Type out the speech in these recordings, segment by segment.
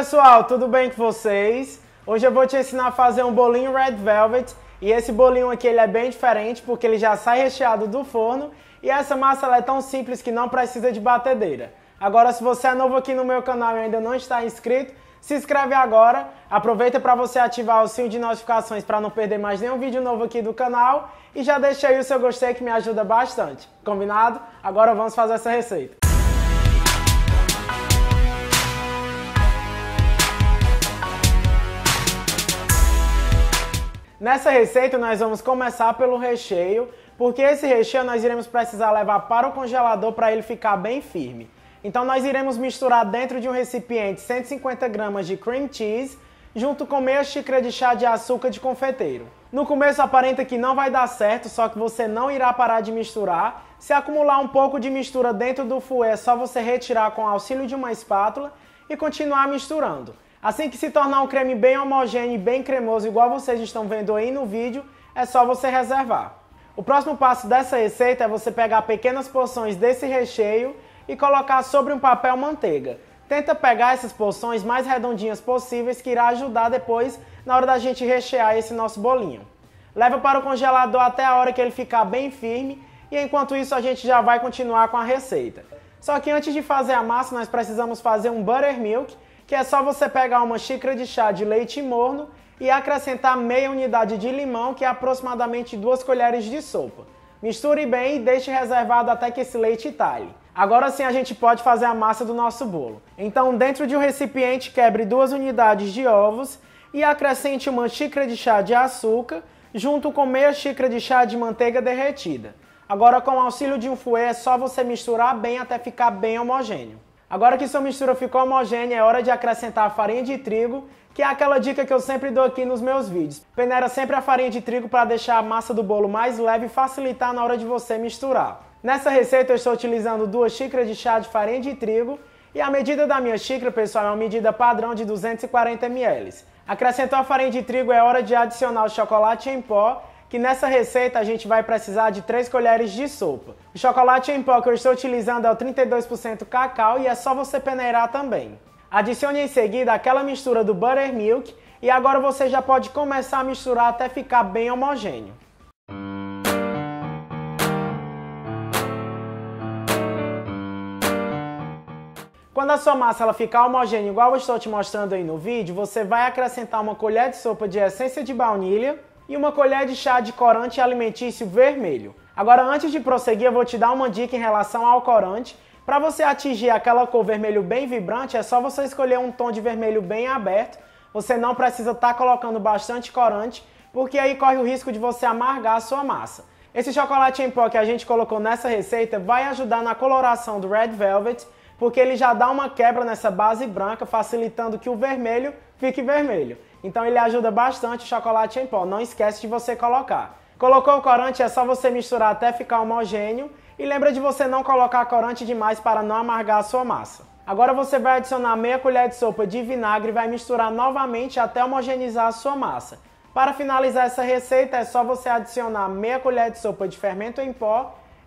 pessoal, tudo bem com vocês? Hoje eu vou te ensinar a fazer um bolinho Red Velvet e esse bolinho aqui ele é bem diferente porque ele já sai recheado do forno e essa massa é tão simples que não precisa de batedeira. Agora se você é novo aqui no meu canal e ainda não está inscrito, se inscreve agora, aproveita para você ativar o sininho de notificações para não perder mais nenhum vídeo novo aqui do canal e já deixa aí o seu gostei que me ajuda bastante, combinado? Agora vamos fazer essa receita. Nessa receita nós vamos começar pelo recheio, porque esse recheio nós iremos precisar levar para o congelador para ele ficar bem firme. Então nós iremos misturar dentro de um recipiente 150 gramas de cream cheese junto com meia xícara de chá de açúcar de confeiteiro. No começo aparenta que não vai dar certo, só que você não irá parar de misturar. Se acumular um pouco de mistura dentro do fouet, é só você retirar com o auxílio de uma espátula e continuar misturando. Assim que se tornar um creme bem homogêneo e bem cremoso, igual vocês estão vendo aí no vídeo, é só você reservar. O próximo passo dessa receita é você pegar pequenas porções desse recheio e colocar sobre um papel manteiga. Tenta pegar essas porções mais redondinhas possíveis que irá ajudar depois na hora da gente rechear esse nosso bolinho. Leva para o congelador até a hora que ele ficar bem firme e enquanto isso a gente já vai continuar com a receita. Só que antes de fazer a massa, nós precisamos fazer um buttermilk, que é só você pegar uma xícara de chá de leite morno e acrescentar meia unidade de limão, que é aproximadamente duas colheres de sopa. Misture bem e deixe reservado até que esse leite talhe. Agora sim a gente pode fazer a massa do nosso bolo. Então, dentro de um recipiente, quebre duas unidades de ovos e acrescente uma xícara de chá de açúcar junto com meia xícara de chá de manteiga derretida. Agora, com o auxílio de um fouet, é só você misturar bem até ficar bem homogêneo. Agora que sua mistura ficou homogênea, é hora de acrescentar a farinha de trigo, que é aquela dica que eu sempre dou aqui nos meus vídeos. Peneira sempre a farinha de trigo para deixar a massa do bolo mais leve e facilitar na hora de você misturar. Nessa receita eu estou utilizando duas xícaras de chá de farinha de trigo e a medida da minha xícara, pessoal, é uma medida padrão de 240 ml. Acrescentou a farinha de trigo, é hora de adicionar o chocolate em pó que nessa receita a gente vai precisar de 3 colheres de sopa. O chocolate em pó que eu estou utilizando é o 32% cacau e é só você peneirar também. Adicione em seguida aquela mistura do buttermilk e agora você já pode começar a misturar até ficar bem homogêneo. Quando a sua massa ela ficar homogênea igual eu estou te mostrando aí no vídeo, você vai acrescentar uma colher de sopa de essência de baunilha e uma colher de chá de corante alimentício vermelho. Agora, antes de prosseguir, eu vou te dar uma dica em relação ao corante. Para você atingir aquela cor vermelho bem vibrante, é só você escolher um tom de vermelho bem aberto. Você não precisa estar tá colocando bastante corante, porque aí corre o risco de você amargar a sua massa. Esse chocolate em pó que a gente colocou nessa receita vai ajudar na coloração do Red Velvet porque ele já dá uma quebra nessa base branca, facilitando que o vermelho fique vermelho. Então ele ajuda bastante o chocolate em pó, não esquece de você colocar. Colocou o corante, é só você misturar até ficar homogêneo e lembra de você não colocar corante demais para não amargar a sua massa. Agora você vai adicionar meia colher de sopa de vinagre e vai misturar novamente até homogeneizar a sua massa. Para finalizar essa receita é só você adicionar meia colher de sopa de fermento em pó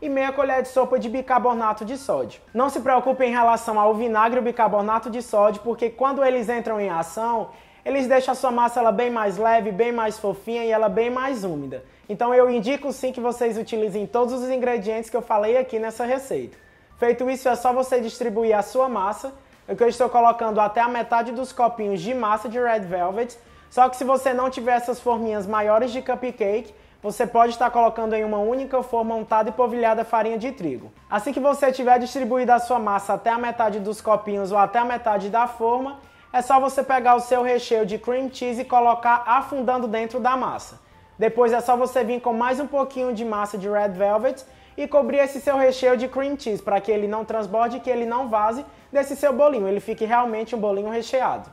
e meia colher de sopa de bicarbonato de sódio. Não se preocupe em relação ao vinagre e bicarbonato de sódio, porque quando eles entram em ação, eles deixam a sua massa ela bem mais leve, bem mais fofinha e ela bem mais úmida. Então eu indico sim que vocês utilizem todos os ingredientes que eu falei aqui nessa receita. Feito isso, é só você distribuir a sua massa. Eu estou colocando até a metade dos copinhos de massa de Red Velvet. Só que se você não tiver essas forminhas maiores de cupcake, você pode estar colocando em uma única forma untada e polvilhada farinha de trigo. Assim que você tiver distribuído a sua massa até a metade dos copinhos ou até a metade da forma, é só você pegar o seu recheio de cream cheese e colocar afundando dentro da massa. Depois é só você vir com mais um pouquinho de massa de red velvet e cobrir esse seu recheio de cream cheese para que ele não transborde e que ele não vaze desse seu bolinho, ele fique realmente um bolinho recheado.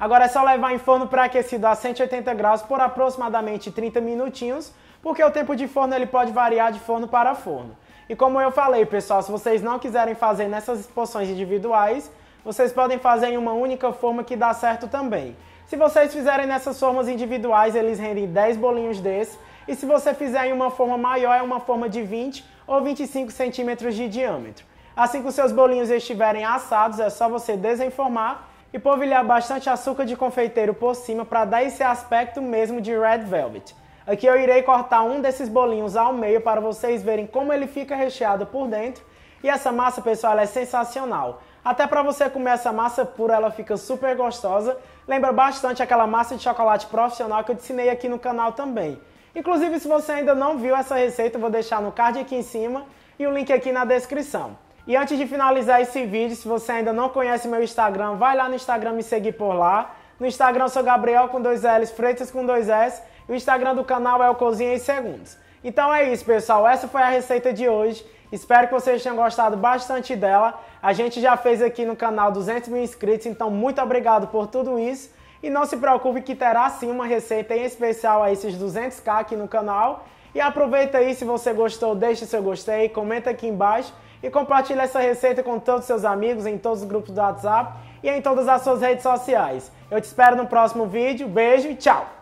Agora é só levar em forno pré-aquecido a 180 graus por aproximadamente 30 minutinhos, porque o tempo de forno ele pode variar de forno para forno. E como eu falei, pessoal, se vocês não quiserem fazer nessas porções individuais, vocês podem fazer em uma única forma que dá certo também. Se vocês fizerem nessas formas individuais, eles rendem 10 bolinhos desses. E se você fizer em uma forma maior, é uma forma de 20 ou 25 centímetros de diâmetro. Assim que os seus bolinhos estiverem assados, é só você desenformar e polvilhar bastante açúcar de confeiteiro por cima para dar esse aspecto mesmo de red velvet. Aqui eu irei cortar um desses bolinhos ao meio para vocês verem como ele fica recheado por dentro. E essa massa, pessoal, é sensacional. Até para você comer essa massa pura, ela fica super gostosa. Lembra bastante aquela massa de chocolate profissional que eu ensinei aqui no canal também. Inclusive, se você ainda não viu essa receita, eu vou deixar no card aqui em cima e o link aqui na descrição. E antes de finalizar esse vídeo, se você ainda não conhece meu Instagram, vai lá no Instagram me seguir por lá. No Instagram eu sou Gabriel com dois L's, Freitas com dois S. E o Instagram do canal é o Cozinha em Segundos. Então é isso, pessoal. Essa foi a receita de hoje. Espero que vocês tenham gostado bastante dela. A gente já fez aqui no canal 200 mil inscritos, então muito obrigado por tudo isso. E não se preocupe que terá sim uma receita em especial a esses 200k aqui no canal. E aproveita aí, se você gostou, deixa seu gostei, comenta aqui embaixo e compartilhe essa receita com todos os seus amigos em todos os grupos do WhatsApp e em todas as suas redes sociais. Eu te espero no próximo vídeo. Beijo e tchau!